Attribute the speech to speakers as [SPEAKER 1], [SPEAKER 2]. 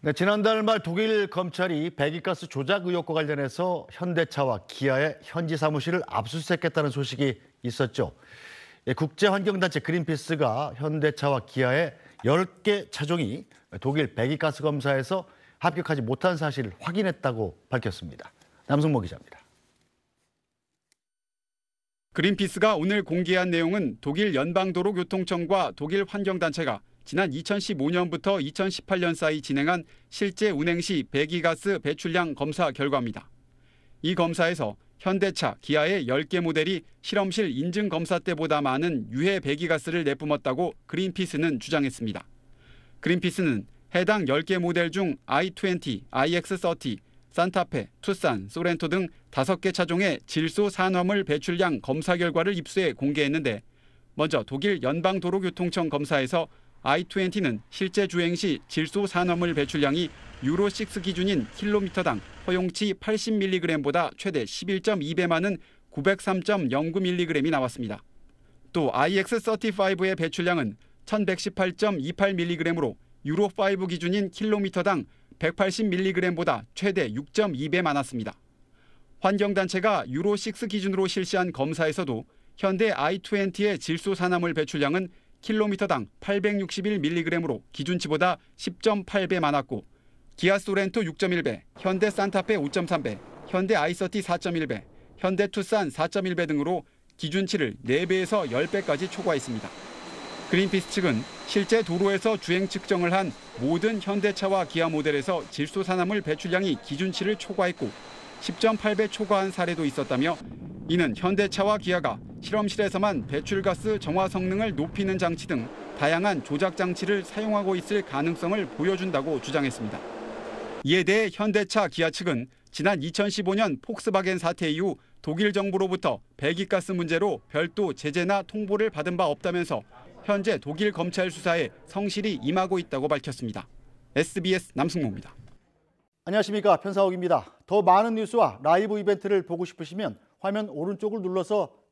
[SPEAKER 1] 네, 지난달 말 독일 검찰이 배기가스 조작 의혹과 관련해서 현대차와 기아의 현지 사무실을 압수수색했다는 소식이 있었죠. 예, 국제환경단체 그린피스가 현대차와 기아의 10개 차종이 독일 배기가스 검사에서 합격하지 못한 사실을 확인했다고 밝혔습니다. 남승모 기자입니다.
[SPEAKER 2] 그린피스가 오늘 공개한 내용은 독일 연방도로교통청과 독일 환경단체가 지난 2015년부터 2018년 사이 진행한 실제 운행 시 배기가스 배출량 검사 결과입니다. 이 검사에서 현대차, 기아의 10개 모델이 실험실 인증 검사 때보다 많은 유해 배기가스를 내뿜었다고 그린피스는 주장했습니다. 그린피스는 해당 10개 모델 중 i20, iX30, 산타페, 투싼, 소렌토 등 5개 차종의 질소 산화물 배출량 검사 결과를 입수해 공개했는데 먼저 독일 연방도로교통청 검사에서 I-20는 실제 주행 시 질소 산화물 배출량이 유로 6 기준인 킬로미터당 허용치 80mg보다 최대 11.2배 많은 903.09mg이 나왔습니다. 또 IX35의 배출량은 1118.28mg으로 유로 5 기준인 킬로미터당 180mg보다 최대 6.2배 많았습니다. 환경단체가 유로 6 기준으로 실시한 검사에서도 현대 I20의 질소 산화물 배출량은 킬로미터당 861mg으로 기준치보다 10.8배 많았고 기아 소렌토 6.1배, 현대 산타페 5.3배, 현대 아이서티 4.1배, 현대 투싼 4.1배 등으로 기준치를 4배에서 10배까지 초과했습니다. 그린피스 측은 실제 도로에서 주행 측정을 한 모든 현대차와 기아 모델에서 질소산화물 배출량이 기준치를 초과했고 10.8배 초과한 사례도 있었다며 이는 현대차와 기아가 실험실에서만 배출가스 정화 성능을 높이는 장치 등 다양한 조작 장치를 사용하고 있을 가능성을 보여준다고 주장했습니다. 이에 대해 현대차 기아 측은 지난 2015년 폭스바겐 사태 이후 독일 정부로부터 배기가스 문제로 별도 제재나 통보를 받은 바 없다면서 현재 독일 검찰 수사에 성실히 임하고 있다고 밝혔습니다. SBS 남승모입니다. 안녕하십니까 편사옥입니다. 더 많은 뉴스와 라이브 이벤트를
[SPEAKER 1] 보고 싶으시면 화면 오른쪽을 눌러서